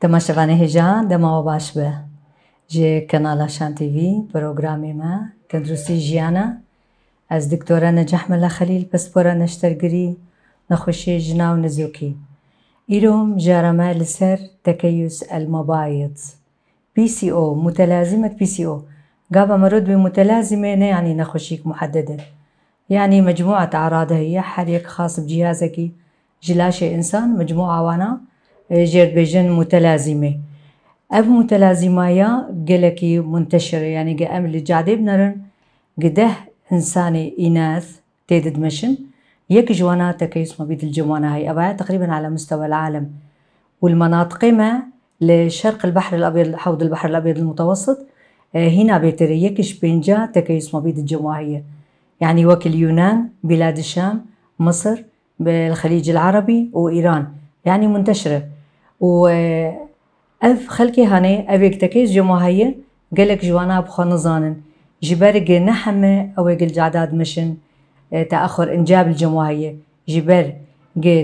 تماشاوان هجان دما و باش به جه کانال آشان تیوی پروگرامی ما تندرستی جیانا از دکتورا نجاح ملا خلیل پسپورا نشترگری نخوشی جناو و نزوکی ایروم جارما لسر تكيس المبايض بي سي او متلازمة بي سي او قابا مرد بمتلازمة يعني نخشيك محددة يعني مجموعة أعراض هي حريك خاص بجهازك جلاشة إنسان مجموعة وانا جيربيجن متلازمة أب متلازمة يا قلكي منتشرة يعني قام اللي جعدي بنرن قده إنساني إناث تيدد مشن يك جوانا تكيس ما بيد الجوانا هاي أبايا تقريبا على مستوى العالم والمناطق ما لشرق البحر الأبيض حوض البحر الأبيض المتوسط هنا بيتري يكش بينجا تكيس ما بيد الجماهية يعني وكل يونان بلاد الشام مصر بالخليج العربي وإيران يعني منتشرة و اف خلكي هاني اف يكتكيش جماهية قالك جوانا بخو نزانن جبرق نحمة او قل جعداد مشن تأخر انجاب الجماهية جبر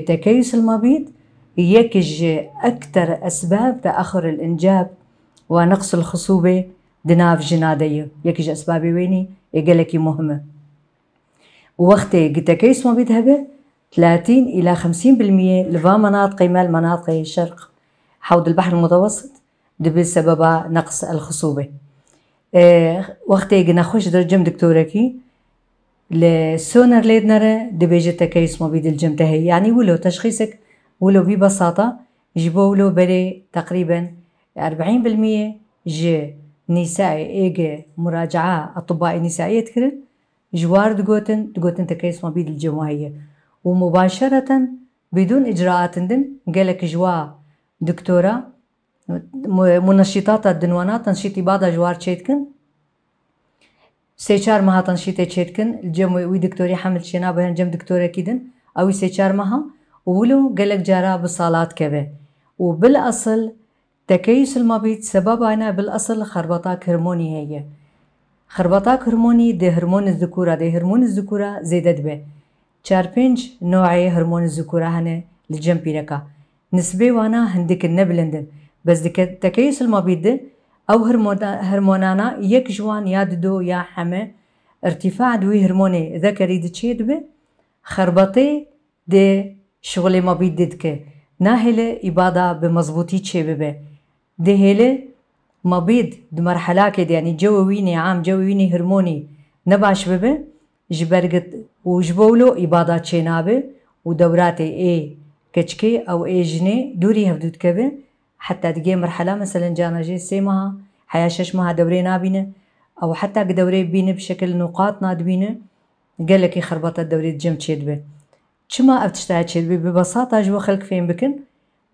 تكيس المبيض يكج أكثر أسباب تأخر الإنجاب ونقص الخصوبة دناف جنادية يكج أسبابي ويني يقلكي مهمة وقت قتكيس مبيض هبه 30 إلى 50% لفا مناطق مال مناطق الشرق حوض البحر المتوسط بسبب نقص الخصوبة آه، وقت جنا خوش درجم دكتوركي لسونر ليدنر جتا كيس مبيد الجم تهي يعني ولو تشخيصك ولو ببساطة جيبوا ولو بري تقريبا 40% ج نسائي ايج مراجعة أطباء نسائية تكرر جوار دقوتن دقوتن تكيس مبيد وهي ومباشرة بدون إجراءات ندم قالك جوا دكتورة منشطات الدنوانات تنشيطي بعض جوار تشيتكن سيشار مها تنشيطي تشيتكن الجم وي دكتوري حمل شينا بهن جم دكتورة كيدن أو سيشار مها ولو قالك جارا بصالات كبه وبالأصل تكيس المبيض سبب أنا بالأصل خربطاك هرموني هي خربطاك هرموني ده هرمون الذكورة ده هرمون الذكورة زيدت به چار پێنج نوعی هەرمۆن زکورە هەنێ لە جەم پیرەکە نسبێ وانە هەندێکن نەبلندن بەس دەکەی سلمابیدن ئەو هەرمۆنانە یەک ژوان یا دۆ یا حەمە ارتیفاع دوی هەرمۆنێ دەکەری دچێ دبێ خربەتێ دێ شغلێ مەبی دیتکە ناهێلێ ئیبادا بە مەزبوطی چێ ببێ دهێلێ مەبید دمەرحەلاکێ دیانی جەوەوینێ عام جەوەوینی هەرمۆنی نەباش ببێ جبرگت وجبولو عبادات شينابه ودوراتي اي كتشكي او اي جني دوري هفدود كبه حتى دقي مرحلة مثلا جانا جي سيمها حيا ششمها دوري نابينه او حتى دوري بينه بشكل نقاط نادبينه قال لك يخربط الدوري الجيم تشيدبه شما بتشتهي تشيدبه ببساطة جوا خلق فين بكن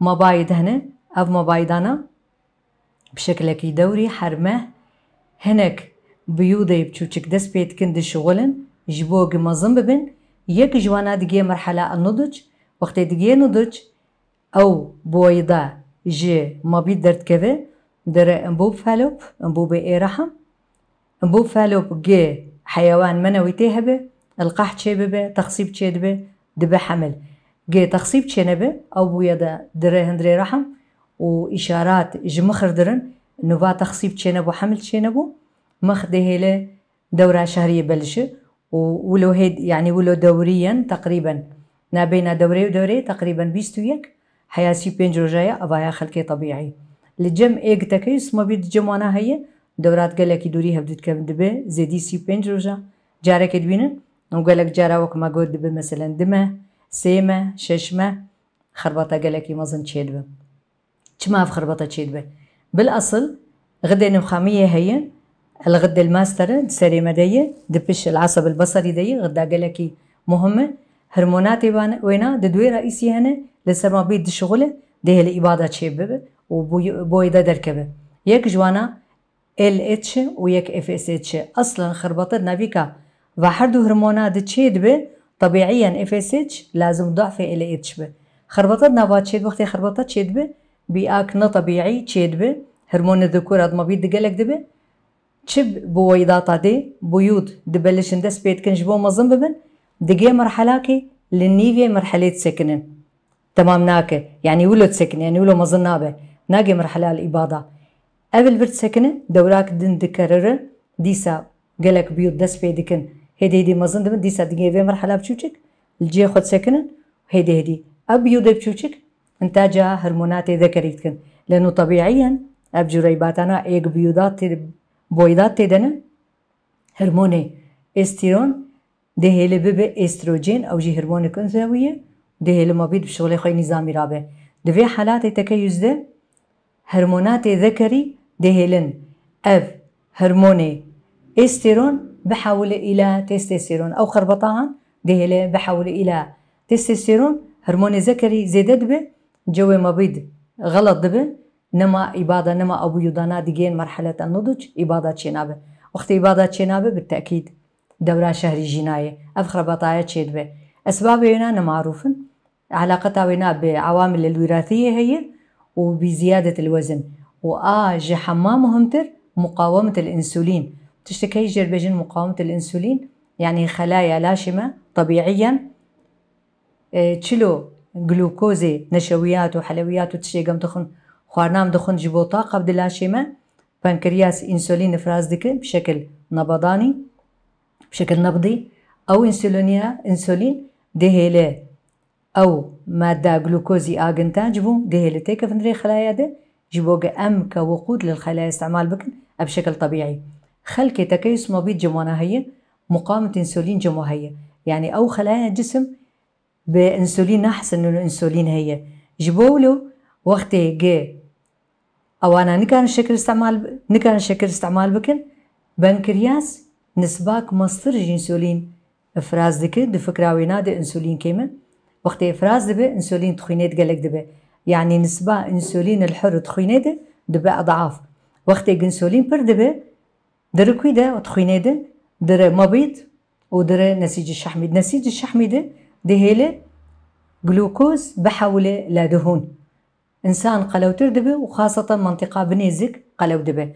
ما بايد هنا او ما بايد انا بشكلك دوري حرمه هناك بيوضي بتشوتشك دس بيت كند شغلن ji bo ببن bibin جوانا ji مرحله digê merhela nuduc نضج او nuduc ew boyê de ji در derdkeve فالوب em bû felop em فالوب bê êrehem em bû felop حيوان منوي تي القح تشي ببه تخصيب تشي دبه دبه حمل جي تخصيب تشي نبه او بويا در دري هندري رحم واشارات جمخر درن نوفا تخصيب تشي نبو حمل تشي نبو مخ دهيله دوره شهريه بلشه ولو هيد يعني ولو دوريا تقريبا نا بين دوري ودوري تقريبا بيستو يك سي بينج رجايا أبايا خلقي طبيعي لجم إيك تكي اسمه بيد جموانا هي دورات قال لك دوري هبدت كم دبي زيدي سي بينج رجا جارك دبينا وقال لك جارا وك ما قود دبي مثلا دما سيما ششما خربطه قال لك مازن تشيدبه تشما في خربطه تشيدبه بالأصل غدا نخامية هيا الغده الماستره سري مدية دبش العصب البصري دي غدا قلكي مهمه هرمونات وينا ددوي رئيسي هنا لسما ما بيد شغله ده الاباده تشبب وبويدا دركبه يك جوانا ال اتش ويك اف اس اتش اصلا خربطتنا بيكا وحردو هرمونات تشيد به طبيعيا اف اس اتش لازم ضعف ال اتش به خربطتنا تشيد وقت خربطت تشيد به بياك طبيعي تشيد به هرمون الذكور ما بيد قلك دبه تشب بويضاطا دي بيوض دبلش ندس بيت كنجبو مظن ببن دقي مرحلاكي للنيفيا مرحلة سكنن تمام ناكي يعني ولد سكن يعني ولو مظن نابه ناقي مرحلة الإباضة قبل برد سكنة دوراك دن دكرر ديسا قالك بيوت دس بيدكن هدي هدي مظن دمن ديسا دقي مرحلة بشوشك الجي خد سكنن هدي هدي أبيوض بشوشك انتاجها هرمونات ذكريتكن لأنه طبيعيا أبجريباتنا إيق بيوضات بويضات تدنا هرمون استيرون ده هل ببه استروجين او جي هرمون كنزوية ده هل ما بيد بشغل خوي نظامي رابه ده في حالات تكيز ده هرمونات ذكري ده هلن اف هرمون استيرون بحول الى تستيرون او خربطان ده هل بحول الى تستيرون هرمون ذكري زيدت به جو ما بيد غلط به نما إبادة نما أبو يودانا ديجين مرحلة النضج إبادة شينابه وقت إبادة شينابه بالتأكيد دوران شهري جناية أفخر بطاية شدبة أسباب هنا معروفة علاقتها هنا بعوامل الوراثية هي وبزيادة الوزن وآج حما مهمتر مقاومة الإنسولين تشتكي جربجن مقاومة الإنسولين يعني خلايا لاشمة طبيعيا تشلو اه، جلوكوزي نشويات وحلويات وتشي تخن خوانام دخون جبو طاقة بدلاشيما دلاشی إنسولين فراز دکن بشكل نبضاني بشكل نبضي أو ئینسولینیا إنسولين دهێلێ أو مادة گلوکۆزی ئاگنتان جبوو دهێلە تيكا فندري خلايا ده بۆگە أم كوقود للخلايا استعمال بكن بشكل طبيعي طبیعی تكيس مبيد جموانا جموانە مقاومة إنسولين ئینسولین جمو هەیە يعني أو خلايا جسم بانسولين أحسن إنه إنسولين هي جبولو وقت جي ئەوانە نكان شکر استعمال نكان شکر استعمال بكن بنكرياس نسباك مصدر انسولين افراز دکر د فکراوینا د انسولین وقت افراز دبي انسولين تخینید گلک دبي يعني نسبة انسولين الحر تخينيدة دبي أضعاف وقت انسولين بر دبا در كويدة وتخينيدة در مبيض ودر نسيج الشحمي نسيج الشحمي ده دهيلة جلوكوز بحولة لدهون انسان قلو تردبه وخاصة منطقة بنيزك قلو دبه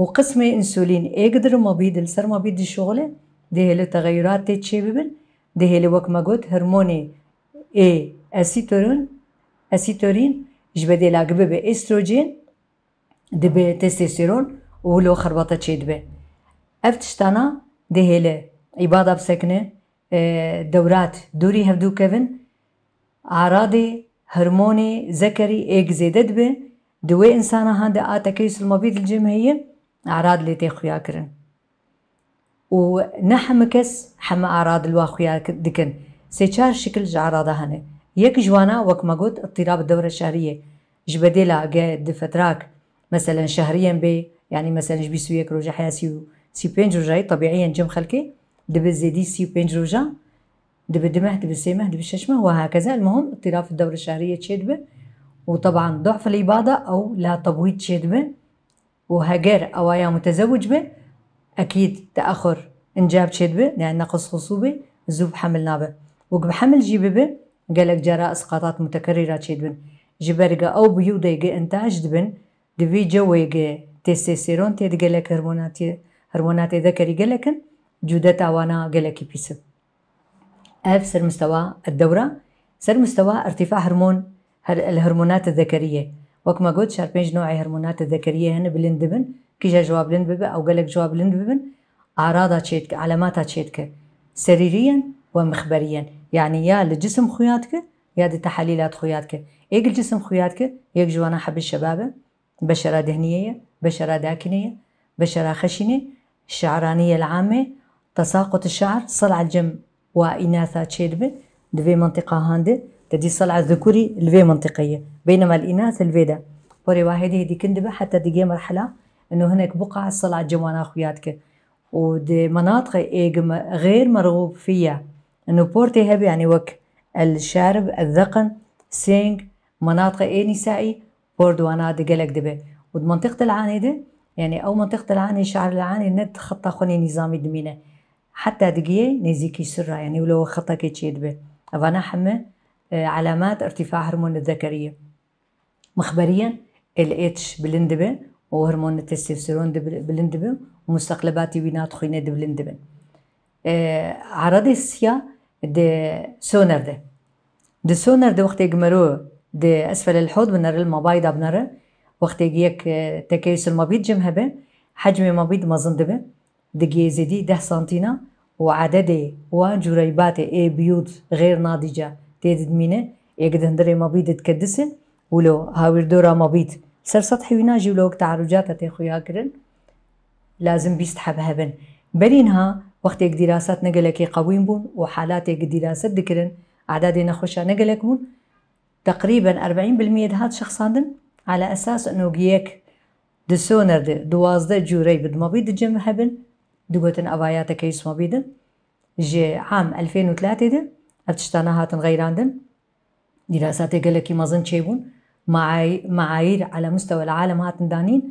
وقسم انسولين اقدر ئینسولین ئێگدر مەبی دلسەر مەبی دیشغڵێ دهێلە تەغەیرات تێ چێ ببن دهێلە وقت ما هەرمۆنێ هرموني اي اسيتورين اسيتورين bedê lagibe be estrojen dibe testosteron û lo xerbata çê dibe. Ev tiştana dihêle îbada bisekine dewrat dûrî هرموني ذكري اكزيدد به دوي انسانا هذا آتا كيس المبيض الجمهية أعراض اللي خويا كرن ونحمكس حما أعراض الواخويا دكن سيتشار شكل جعراضة هنا يك جوانا وك ما قلت اضطراب الدورة الشهرية جبديلا قاعد دفتراك مثلا شهريا بي يعني مثلا جبي سويك روجا حياسي سي بينج روجاي طبيعيا جم خلكي دبي زيدي سي بينج روجا دب دمه دب السيمه دب الششمه وهكذا المهم اضطراب الدورة الشهرية تشدبه وطبعا ضعف الإباضة أو لا تبويض تشدبه وهجر أو أوايا متزوج به أكيد تأخر إنجاب تشدبه لأن نقص خصوبة زوب حمل نابه وقب حمل جيببه قالك جراء إسقاطات متكررة تشدبن جبرقة أو بيودة يجي إنتاج دبن دبي جو يجي تستوستيرون تيد قالك هرمونات هرمونات ذكري قالك جودة أوانا قالك بيسب اف سر مستوى الدورة سر مستوى ارتفاع هرمون الهرمونات الذكرية وكما قلت شاربينج نوعي هرمونات الذكرية هن بالندبن كيجا جواب لندببة أو قالك جواب لندبن أعراضها تشيتك علاماتها تشيتك سريريا ومخبريا يعني يا لجسم خوياتك يا دي تحاليلات خياتك يك الجسم خياتك يك جوانا حب الشباب بشرة دهنية بشرة داكنية بشرة خشنة الشعرانية العامة تساقط الشعر صلع الجم وإناثة تشيربن دفي منطقة هاند تدي الصلع الذكوري لفي منطقية بينما الإناث الفيدا وري واحد هدي كندبة حتى دقي مرحلة إنه هناك بقع الصلع جوانا خوياتك ودي مناطق غير مرغوب فيها إنه بورتي هب يعني وك الشارب الذقن سينج مناطق إيه نسائي بوردوانا قلق دبي ود منطقة العانيدة يعني أو منطقة العاني شعر العاني ند خطة خوني نظامي دمينه حتى دقيه نزيكي سرة يعني ولو خطا كيتشيد به أفانا حمى آه، علامات ارتفاع هرمون الذكرية مخبريا الاتش بلندبه وهرمون التستوستيرون بلندبه ومستقلبات بنات خوينة بلندبه اه عرض السيا دي سونر ده دي سونر ده وقت يقمرو دي أسفل الحوض بنر المبايضة بنر وقت يجيك آه، تكيس المبيض جمهبه حجم مبيض مزندبه دقي زدي ده سنتينا وعدد وان جريبات اي بيوت غير ناضجة تيدد مينه يقدن دري مبيد تكدسن ولو هاور دورا مبيد سر سطحي وناجي ولوك تعرجات تيخويا كرن لازم بيستحب هبن بلينها وقت وقتك دراسات نقلك قويم بون وحالات وحالاتك دراسات دكرن أعداد نخوشا نقلك بون تقريبا 40% هاد شخصان على أساس أنه جيك دسونر دوازده جوري بدمبيد جمع هبن دوبتن أباياتا كيس ما بيدن جي عام 2003 دن أتشتانا هاتن غيران دن دراسات قالك ما ظن شيبون معايير على مستوى العالم هاتن دانين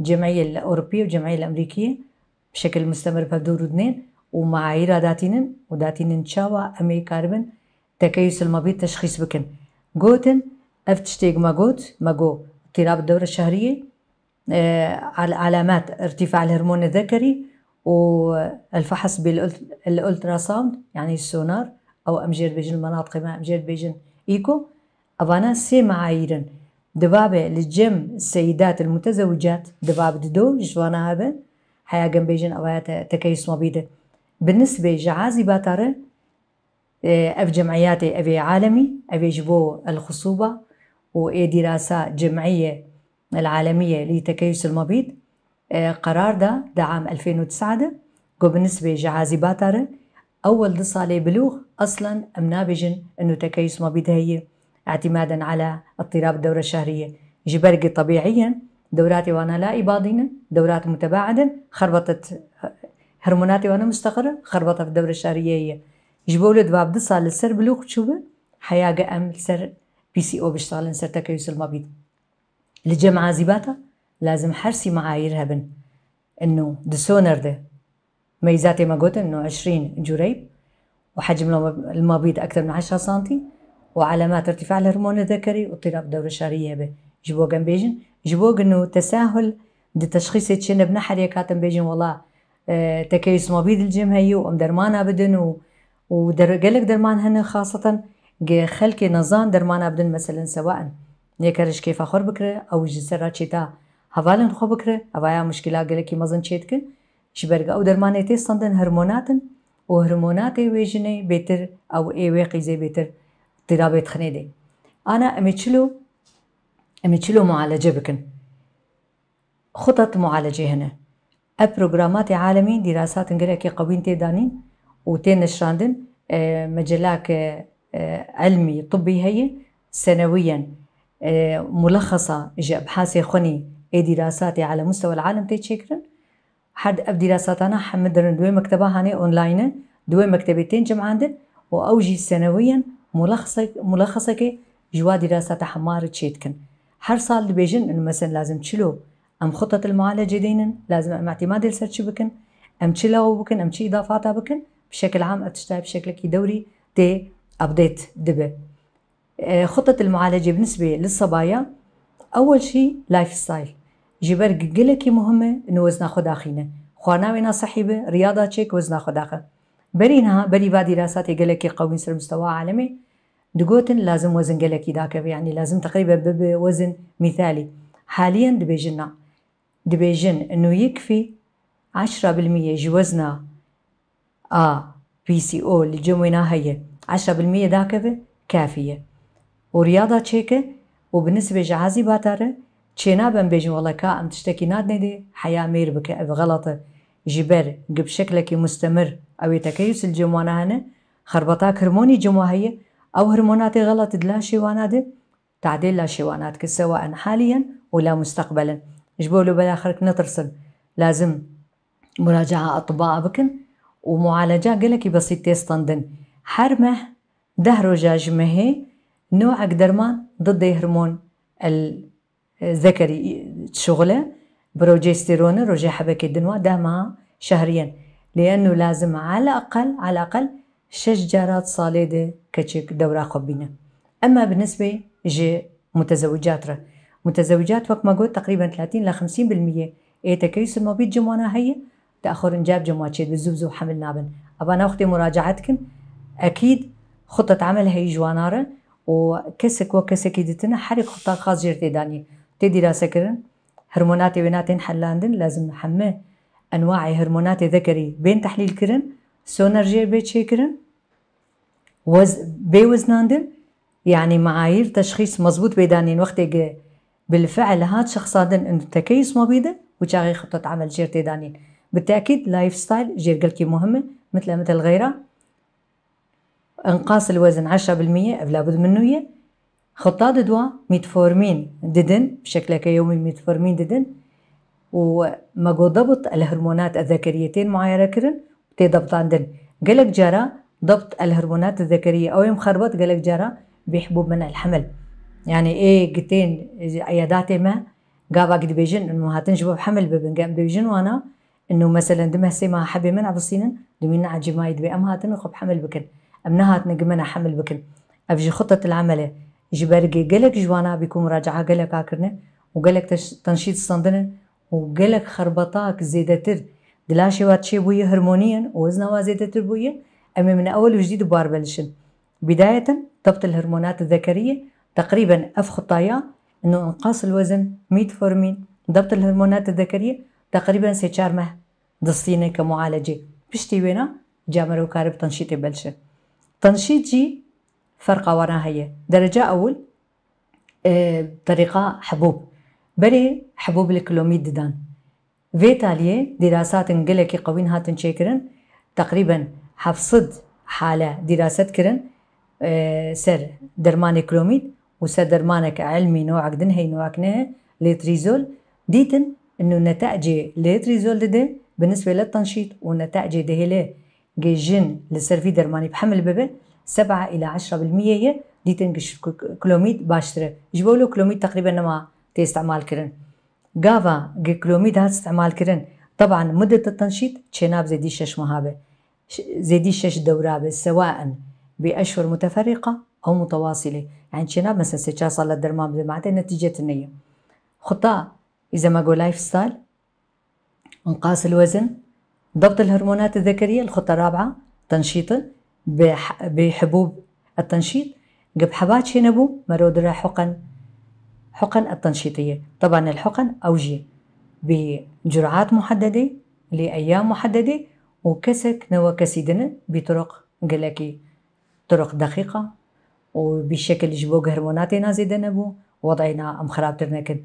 جمعية الأوروبية وجمعية الأمريكية بشكل مستمر فدور اثنين ومعايير داتينن وداتينن تشاوا أمريكا ربن تكيس المبيد تشخيص بكن قوتن أفتشتيق ما قوت ما قو اضطراب الدورة الشهرية آه علامات ارتفاع الهرمون الذكري والفحص بالالترا ساوند يعني السونار او امجير بيجن المناطق ما امجير بيجن ايكو ابانا سي معايرن دبابة للجم السيدات المتزوجات دباب ددو جوانا هبن حيا جم بيجن او تكيس مبيدة بالنسبة جعازي باتارة آه، اف جمعياتي ابي عالمي ابي جبو الخصوبة واي دراسة جمعية العالمية لتكيس المبيد قرار ده ده عام 2009 جو بالنسبة جعازي باتر أول دي صالي بلوغ أصلا منابجن أنه تكيس ما بدهية اعتمادا على اضطراب الدورة الشهرية جبرقي طبيعيا دوراتي وأنا لا إباضينا دورات متباعدة خربطت هرموناتي وأنا مستقرة خربطة في الدورة الشهرية هي جبولد باب دي صالة سر بلوغ تشوف حياة أم سر بي سي او بيشتغل سر تكيس المبيض لجمع زباتها لازم حرسي معاييرها بن انه دسونر ده ميزاتي ما قلت انه 20 جريب وحجم المبيض اكثر من 10 سم وعلامات ارتفاع الهرمون الذكري واضطراب الدوره الشهريه به جنب بيجن جبوق انه تساهل لتشخيص تشن بنحر يا كاتم بيجن والله اه تكيس مبيض الجمهي وام درمان بدن و درمان هن خاصة خلكي نظام درمان بدن مثلا سواء يكرش كيف اخر بكرة أو جسرات شتاء هفالن خو بکره اوایا مشکلا گله کی مزن چیت کن شبرگا او درمان ایتی سندن هرموناتن او هرمونات ویجنه بیتر او ایوی قیزه بیتر ترابیت خنه ده آنا امیچلو امیچلو معالجه بکن خطط معالجه هنه اه پروگرامات عالمی دراسات انگره که قوین تی دانین و تی نشراندن مجلاك علمي طبي هي سنويا ملخصة إجا أبحاثي خني اي دراسات على مستوى العالم تيتشكرن حد أب دراساتنا حمدرن دوي مكتبة هاني أونلاين دوي مكتبتين جمع عند وأوجي سنويا ملخصك ملخصك جوا دراسات حمار تشيتكن هر صال بيجن إنه مثلا لازم تشلو أم خطة المعالجة دينن لازم أم اعتماد السيرش بكن أم تشلو بكن أم تشي إضافاتها بكن بشكل عام أتشتاي بشكلك دوري تي أبديت دبه آه، خطة المعالجة بالنسبة للصبايا أول شيء لايف ستايل جبر بر کی مهمه نو وزنا خدا خینه خوانا وینا صحیبه رياضة چک وزنا خدا خه برینا بری با دراسات کی قوی سر مستوى عالمي دگوتن لازم وزن قلكي ذاك يعني لازم تقريبا وزن مثالي حاليا دبيجنا دبيجن انه يكفي 10% جوزنا آ اه بي سي او اللي جمعناها هي 10% ذاك كافية ورياضة تشيكة وبالنسبة جهازي باتارة چێ نابم بێژین وڵەکە ئەم تشتێکی نادنێدێ حیا میر بکە ئەف غەڵەتە ji ber gib şeklekî mustemir ew tekeyû sil cemwana hene xerbata kirmonî cemaheye ew hirmonatê xelat dila تعديل لا شيوانات سواء حاليا ولا مستقبلا جبولو بلا خرك نترسل لازم مراجعة أطباء بكن ومعالجة قلكي بسيط تيستندن حرمه دهرو جاجمه نوعك درمان ضد هرمون ذكري شغله بروجستيرون روجي حبكة دنوا دهما شهريا لأنه لازم على الأقل على الأقل شجرات صالدة كتشك دورة خبينة أما بالنسبة جي متزوجات ره. متزوجات وقت ما قلت تقريبا 30 ل 50% اي تكيس المبيت جموانا هي تاخر نجاب شيد بالزوزو حمل نابن ابا انا اختي مراجعتكن اكيد خطه عمل هي جواناره وكسك وكسك يدتنا حرك خطه خاص جرتي داني تدي راسكرن هرموناتي بيناتين حلاندن لازم حمى أنواع هرمونات ذكري بين تحليل كرن سونرجي بيت شكرن وز وزناندن يعني معايير تشخيص مزبوط بيدانين وقت بالفعل هاد شخص هادن انه تكيس بيده وشاغي خطة عمل جير تيدانين بالتأكيد لايف ستايل جير قلكي مهمة مثل مثل غيره انقاص الوزن 10% لابد منه خطه دوا ميتفورمين ددن بشكلك يومي ميتفورمين ددن وما ضبط الهرمونات الذكريتين معايا كرن تي ضبط عندن قالك جرى ضبط الهرمونات الذكرية أو يوم خربط قالك جرى بحبوب منع الحمل يعني إيه قتين عياداتي ما قابا قد بيجن إنه هاتن شباب حمل ببن قام بيجن وأنا إنه مثلا دمه سيما حبي منع بصينا دمين عجي ما يدبي أم هاتن خب حمل بكن أم نهات نقمنا حمل بكن افجي خطة العملة جبرگ گلک جوانا بیکوم راجع گلک آکرنه و گلک تش تنشیت صندن و گلک خربطاک زیادتر دلایش وقت چه بوده هورمونیان و از نوا زیادتر بوده اما من اول جدید بار بلشن بدايتا ضبط الهرمونات الذكرية تقريبا اف خطايا انه انقاص الوزن ميت فورمين ضبط الهرمونات الذكرية تقريبا سي شارمه دستينه كمعالجة بشتي وينا جامر وكارب تنشيط بلشة تنشيط جي فرقة وراها هي درجة أول آه، طريقه حبوب بري حبوب الكلوميد دان في دراسات انقلك قوين هاتن شيكرن تقريبا حفصد حالة دراسات كرن آه، سر درمان كلوميد وسر درمانك علمي نوعك دن هي نوعك نه لتريزول ديتن انه نتائج لتريزول دي بالنسبة للتنشيط ونتائج ده ليه جيجين للسرفي درماني بحمل ببه 7 إلى 10% ديتنج كلوميد باشترة جبولو كلوميد تقريبا نما تستعمال كرن جافا كلوميد هات استعمال كرن طبعا مدة التنشيط تشيناب زيدي شش مهابة زيدي شش دورابة سواء بأشهر متفرقة أو متواصلة يعني تشيناب مثلا سيتشا صلى الدرمان معناتها نتيجة النية خطة إذا ما جو لايف ستايل انقاص الوزن ضبط الهرمونات الذكرية الخطة الرابعة تنشيط بحبوب التنشيط جب حبات شنبو مرود حقن حقن التنشيطية طبعا الحقن أوجي بجرعات محددة لأيام محددة وكسك نوا كسيدنا بطرق قلقي طرق دقيقة وبشكل جبو هرموناتي نازي دنبو وضعنا أم خراب ترنكن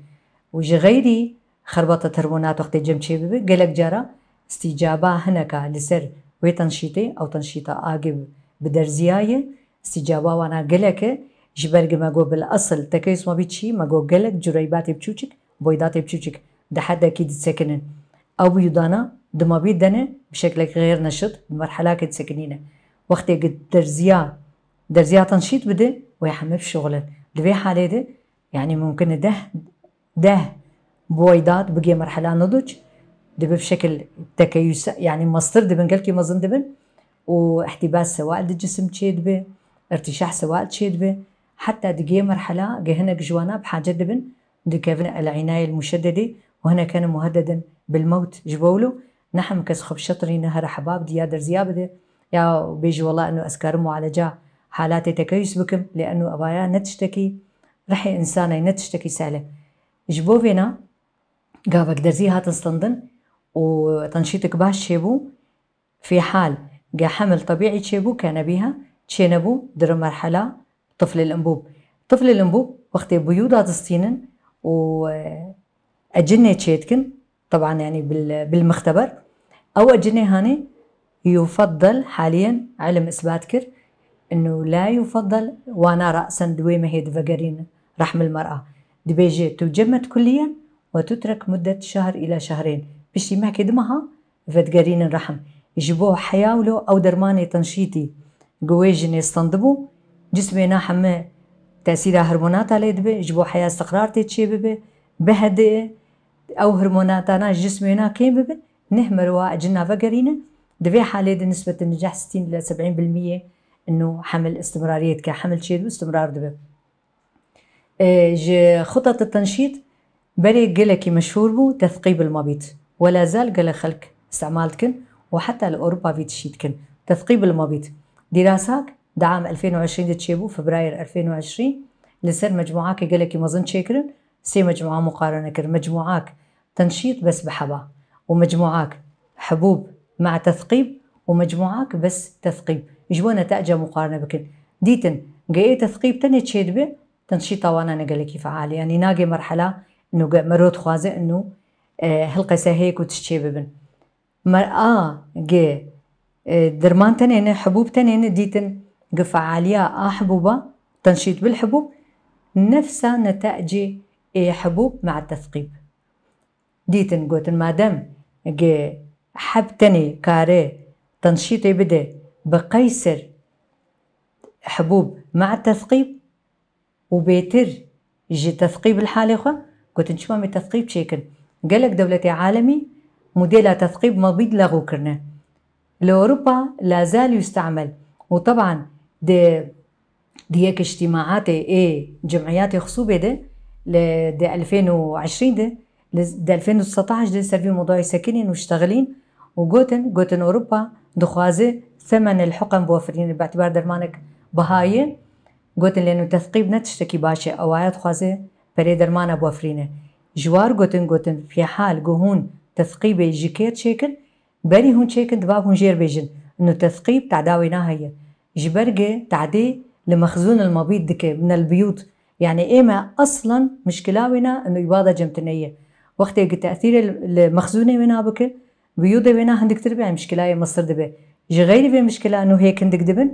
وجي غيري خربطة هرمونات وقت جمشي ببي جلك جارة استجابة هناك لسر وتنشيطي أو تنشيطة آجب بدرزياية استجابة وانا جلك جبرج ما جو بالأصل تكيس ما بيتشي ما جو جلك جريبات بتشوتك بويدات بتشوتك ده حد أكيد سكنن أو بيضانا دما بيدنا بشكلك غير نشط بمرحلة كد سكنينة وقت يجد درزيا درزيا تنشيط بده ويحمل شغله دبي حالة ده يعني ممكن ده ده بويدات بقي مرحلة نضج دب بشكل تكيس يعني مصدر دبن قال كي مظن دبن واحتباس سوائل الجسم به ارتشاح سوائل به حتى دقي مرحلة جهنا جوانا بحاجة دبن دكافن العناية المشددة وهنا كان مهددا بالموت جبولو نحن كسخب شطري نهر حباب ديادر زيابده يا بيجي والله انه اسكار معالجة حالات تكيس بكم لانه ابايا نتشتكي رح انسانة نتشتكي سهلة جبوفينا قابك درزي هاتنستندن وتنشيط بها شيبو في حال جا حمل طبيعي تشيبو كان بها تشينبو در مرحلة طفل الأنبوب طفل الأنبوب وقت بيوضة تسطينن و أجنة تشيتكن طبعا يعني بالمختبر أو أجنة هاني يفضل حاليا علم إثباتكر إنه لا يفضل وأنا رأسا ما هي دفقرين رحم المرأة دبيجي تجمد كليا وتترك مدة شهر إلى شهرين ما كدمها فات قارين الرحم يجيبوه حياولو أو درماني تنشيتي جواجن يستنضبو جسمي حما تأثير هرمونات على دبي يجيبو حياة استقرار ببي بهدي أو هرمونات أنا جسمي نا كيم ببي نهمر وأجنا فقرينا دبي حالة نسبة النجاح ستين إلى سبعين بالمية إنه حمل استمرارية كحمل شيء واستمرار دبي إيه، جي خطط التنشيط بري قلكي مشهور بو تثقيب المبيت ولا زال قال خلق استعمالتكن وحتى لأوروبا فيتشيتكن تثقيب المبيض دراساك دعام 2020 تشيبو فبراير 2020 لسر مجموعاك قالك مظن شكرن سي مجموعة مقارنة كر مجموعاك تنشيط بس بحبة ومجموعاك حبوب مع تثقيب ومجموعاك بس تثقيب يجبو نتائج مقارنة بكن ديتن جاي تثقيب تاني تشيد به تنشيط وانا نقلك فعال يعني ناقي مرحلة انه مرود خوازي انه آه، هلقسا هيك وتشتي ببن مرأة ج آه، درمان تنين حبوب تنين ديتن قفعاليا آه حبوبة تنشيط بالحبوب نفس نتائج حبوب مع التثقيب ديتن قوتن مادام ج حب تني كاري تنشيطي بدا بقيسر حبوب مع التثقيب وبيتر يجي تثقيب الحالي خو قلت نشوفها ما تثقيب شيكن قالك دولة عالمي موديلا تثقيب مبيد لغو كرنا لأوروبا لا زال يستعمل وطبعا دي ديك اجتماعات اي جمعيات خصوبة ده ل 2020 ده ل 2019 ده سربي موضوع ساكنين واشتغلين وجوتن جوتن أوروبا دخوازي ثمن الحقن بوفرين باعتبار درمانك بهاي جوتن لأنه تثقيب نتشتكي باشا أو عيات خوازي بري درمانة بوفرينه جوار گوتن گوتن فی حال گوهون تثقیب جیکر چیکن بری هون چیکن دباب هون جير بيجن انه تثقيب تعداويناها هي جبرقة تعدي لمخزون المبيض دكي من البيوت يعني ايما اصلا مشكلاونا انه يواضع جمتنية وقت تأثير المخزونة وينا بك بيوضة وينا هندك تربع مشكلاية مصر دبي جغيري في مشكلة انه هيك هندك دبن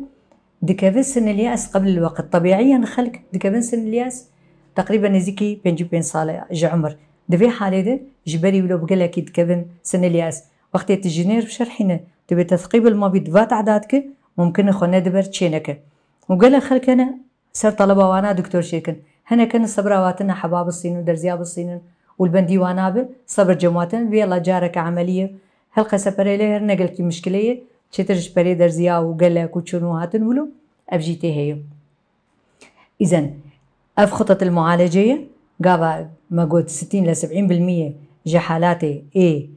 دكافن سن الياس قبل الوقت طبيعيا خلق دكافن سن الياس تقريبا تقریبا نزیکی 55 صالة جعمر عمر دبی ده جبري ولو بقلك يتكبن سنه لياس وقت تجينير بشرحنا تبي تثقيب المبيض فات عداتك ممكن خونا دبر تشينك وقال خلك انا سر طلبه وانا دكتور شيكن هنا كان الصبر واتنا حباب الصين ودرزياب الصين والبندي وانابه صبر جمواتن بيلا جارك عمليه هلقه سفري ليه نقل كي مشكليه تشترش بري درزيا وقال لك وشنو هاتن ولو ابجيتي هيو إذن اف خطط المعالجيه قابا ما قلت 60 ل 70% جحالات اي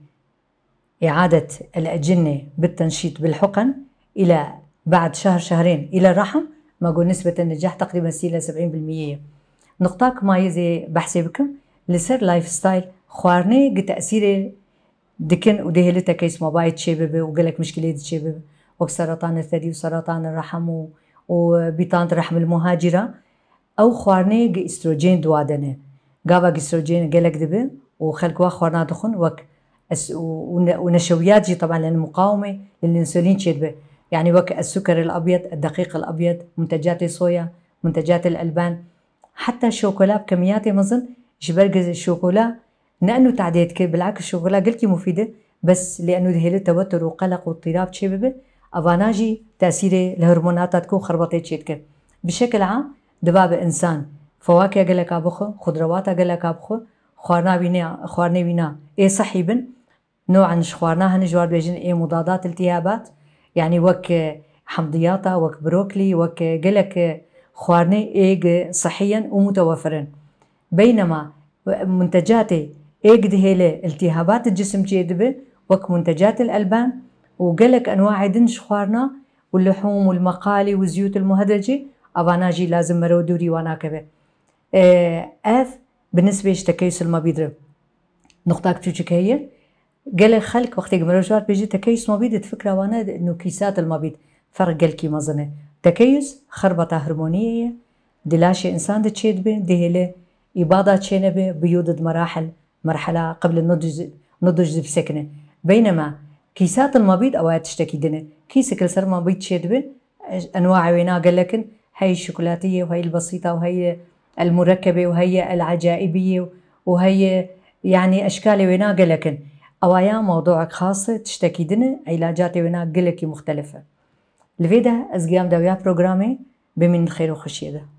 اعاده الاجنه بالتنشيط بالحقن الى بعد شهر شهرين الى الرحم ما قلت نسبه النجاح تقريبا 60 ل 70% نقطاك ما يزي بكم لسر لايف ستايل خوارني قد تاثير دكن ودهلتها كيس موبايل تشيبب وقالك مشكله تشيبب وسرطان الثدي وسرطان الرحم وبطانه الرحم المهاجره او خوارنه گه استروجین دوادنه گاوا استروجين و خلق وخلك خوارنه دخون وك أس ونشويات جي طبعا لان مقاومه للانسولين شربه يعني وك السكر الابيض الدقيق الابيض منتجات الصويا منتجات الالبان حتى الشوكولا بكميات مظن جبرجز الشوكولا لانه تعديت كي بالعكس الشوكولا قلتي مفيده بس لانه ذهل التوتر وقلق واضطراب شببه افاناجي تاثير الهرمونات تكون خربطت شيتك بشكل عام دباب انسان فواكه گله کا بخو خضروات گله کا بخو خوارنا وینا خوارنه بینه اي صحيبن نوعا شخوارنا هنجوار بيجن اي مضادات التهابات يعني وك حمضياتا وك بروكلي وك قلك خوارني ايج صحيا ومتوفرا بينما منتجاتي ايج دهيلة التهابات الجسم جيدبة وك منتجات الألبان وقلك أنواع دنش خوارنا واللحوم والمقالي والزيوت المهدرجة اوانا جي لازم مرو دوري وانا كبه إيه، اف بالنسبه اشتكي سلمى بيدرب نقطه كتوچك هي قال الخلق وقت مرو جوات بيجي تكيس ما بيد فكره وانا انه كيسات المبيد فرق قال كي مزنه تكيس خربطه هرمونيه دلاش انسان تشيد به دهله اباده تشينبه بيودد مراحل مرحله قبل النضج نضج بسكنه بينما كيسات المبيد اوقات تشتكي دنه كيسك السر بيد تشيد بي انواع وينا قال لكن هي الشوكولاتية وهي البسيطة وهي المركبة وهي العجائبية وهي يعني أشكالي وناقة لكن أوايا موضوعك خاصة تشتكي دنا علاجاتي وناقة لك مختلفة لفيدا أزقيام دويا بروغرامي بمن الخير وخشية ده